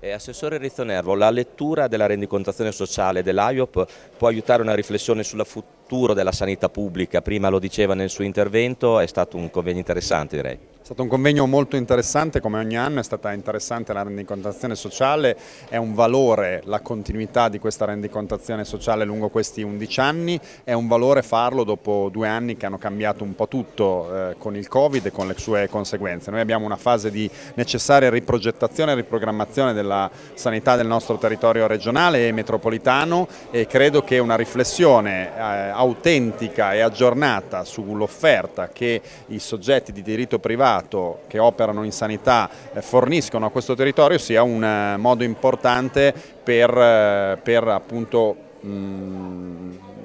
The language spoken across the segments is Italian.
Eh, Assessore Rizzonervo, la lettura della rendicontazione sociale dell'AIOP può aiutare una riflessione sul futuro della sanità pubblica, prima lo diceva nel suo intervento, è stato un convegno interessante direi. È stato un convegno molto interessante, come ogni anno è stata interessante la rendicontazione sociale, è un valore la continuità di questa rendicontazione sociale lungo questi 11 anni, è un valore farlo dopo due anni che hanno cambiato un po' tutto eh, con il Covid e con le sue conseguenze. Noi abbiamo una fase di necessaria riprogettazione e riprogrammazione della sanità del nostro territorio regionale e metropolitano e credo che una riflessione eh, autentica e aggiornata sull'offerta che i soggetti di diritto privato privato che operano in sanità eh, forniscono a questo territorio sia un eh, modo importante per, eh, per appunto mh,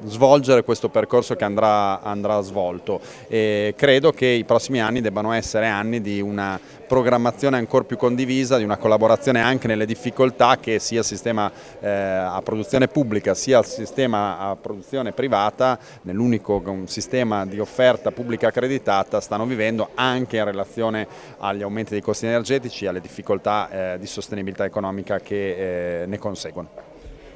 svolgere questo percorso che andrà, andrà svolto e credo che i prossimi anni debbano essere anni di una programmazione ancora più condivisa, di una collaborazione anche nelle difficoltà che sia il sistema eh, a produzione pubblica sia il sistema a produzione privata, nell'unico sistema di offerta pubblica accreditata, stanno vivendo anche in relazione agli aumenti dei costi energetici e alle difficoltà eh, di sostenibilità economica che eh, ne conseguono.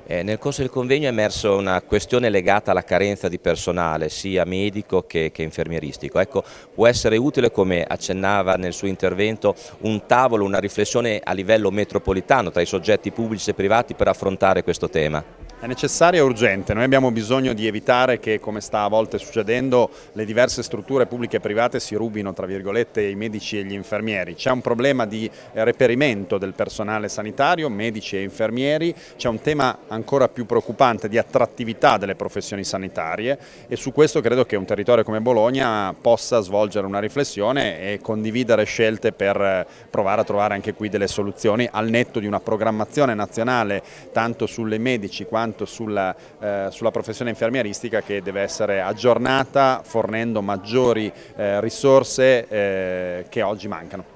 Eh, nel corso del convegno è emersa una questione legata alla carenza di personale, sia medico che, che infermieristico. Ecco, può essere utile, come accennava nel suo intervento, un tavolo, una riflessione a livello metropolitano tra i soggetti pubblici e privati per affrontare questo tema. È necessaria e urgente, noi abbiamo bisogno di evitare che come sta a volte succedendo le diverse strutture pubbliche e private si rubino tra virgolette i medici e gli infermieri, c'è un problema di eh, reperimento del personale sanitario, medici e infermieri, c'è un tema ancora più preoccupante di attrattività delle professioni sanitarie e su questo credo che un territorio come Bologna possa svolgere una riflessione e condividere scelte per eh, provare a trovare anche qui delle soluzioni al netto di una programmazione nazionale tanto sulle medici quanto tanto sulla, eh, sulla, professione infermieristica che deve essere aggiornata fornendo maggiori eh, risorse eh, che oggi mancano.